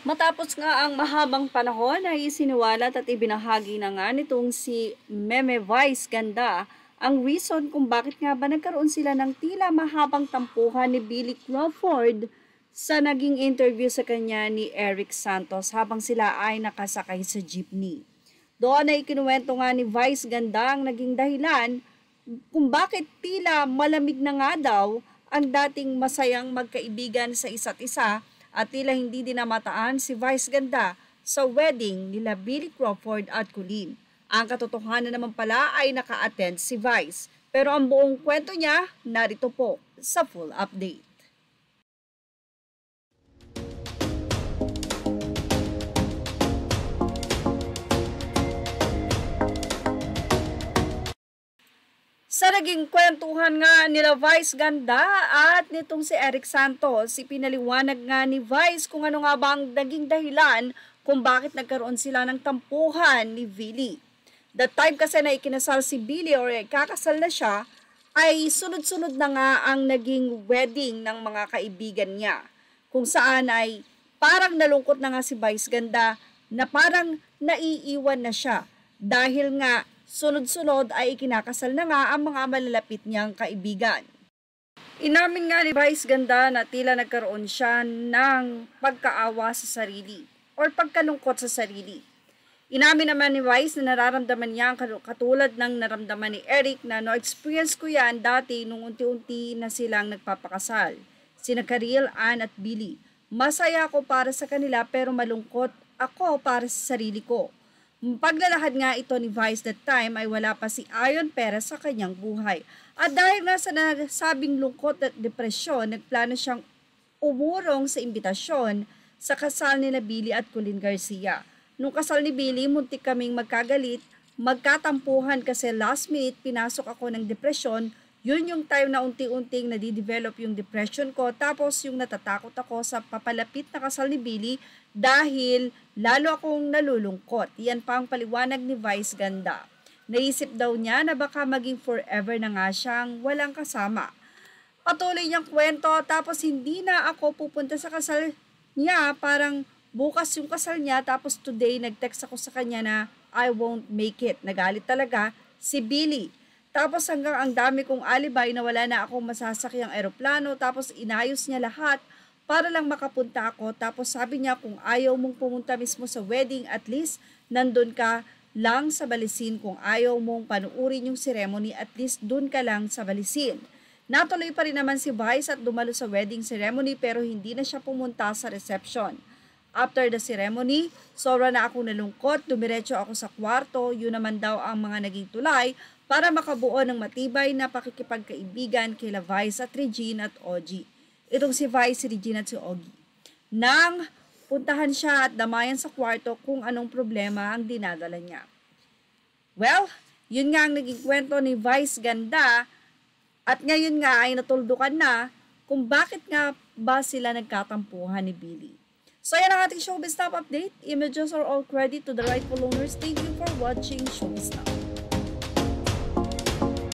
Matapos nga ang mahabang panahon ay isiniwalat at ibinahagi na nga nitong si Meme Vice Ganda ang reason kung bakit nga ba nagkaroon sila ng tila mahabang tampuhan ni Billy Crawford sa naging interview sa kanya ni Eric Santos habang sila ay nakasakay sa jeepney. Doon ay kinuwento nga ni Vice Ganda ang naging dahilan kung bakit tila malamig na nga daw ang dating masayang magkaibigan sa isa't isa at tila hindi dinamataan si Vice Ganda sa wedding nila Billy Crawford at Colleen. Ang katotohanan naman pala ay naka-attend si Vice pero ang buong kwento niya narito po sa full update. Sa naging kwentuhan nga nila Vice Ganda at nitong si Eric Santos, ipinaliwanag nga ni Vice kung ano nga bang naging dahilan kung bakit nagkaroon sila ng tampuhan ni Billy. The time kasi na ikinasal si Billy or eh, kakasal na siya, ay sunod-sunod na nga ang naging wedding ng mga kaibigan niya. Kung saan ay parang nalungkot na nga si Vice Ganda na parang naiiwan na siya dahil nga Sunod-sunod ay ikinakasal na nga ang mga malalapit niyang kaibigan. Inamin nga ni Vice Ganda na tila nagkaroon siya ng pagkaawa sa sarili or pagkalungkot sa sarili. Inamin naman ni Vice na nararamdaman niya ang katulad ng naramdaman ni Eric na no-experience ko yan dati nung unti-unti na silang nagpapakasal. Sina Karil, Ann at Billy. Masaya ako para sa kanila pero malungkot ako para sa sarili ko. Paglalahad nga ito ni Vice that time ay wala pa si Ayon Perez sa kanyang buhay. At dahil nasa nasabing lungkot at depresyon, nagplano siyang umurong sa imbitasyon sa kasal nila Billy at Colin Garcia. Nung kasal ni Billy, muntik kaming magkagalit, magkatampuhan kasi last minute pinasok ako ng depresyon yun yung time na unti-unting nadidevelop yung depression ko. Tapos yung natatakot ako sa papalapit na kasal ni Billy dahil lalo akong nalulungkot. Yan pa ang paliwanag ni Vice Ganda. Naisip daw niya na baka maging forever na nga siyang walang kasama. Patuloy niyang kwento tapos hindi na ako pupunta sa kasal niya. Parang bukas yung kasal niya tapos today nag-text ako sa kanya na I won't make it. Nagalit talaga si Billy. Tapos hanggang ang dami kong alibay na wala na akong masasakyang eroplano, tapos inayos niya lahat para lang makapunta ako. Tapos sabi niya kung ayaw mong pumunta mismo sa wedding, at least nandun ka lang sa balisin kung ayaw mong panuurin yung ceremony, at least dun ka lang sa balisin. Natuloy pa rin naman si Vice at dumalo sa wedding ceremony pero hindi na siya pumunta sa reception. After the ceremony, sobra na akong nalungkot, dumiretso ako sa kwarto, yun naman daw ang mga naging tulay para makabuo ng matibay na pakikipagkaibigan kila Vice at Regina at Ogie. Itong si Vice, si Regina at si Ogie. Nang puntahan siya at damayan sa kwarto kung anong problema ang dinadala niya. Well, yun nga ang naging kwento ni Vice Ganda at ngayon nga ay natuldukan na kung bakit nga ba sila nagkatampuhan ni Billy. So yan ang ating Showbiz Top Update. Images are all credit to the rightful owners. Thank you for watching Showbiz Top.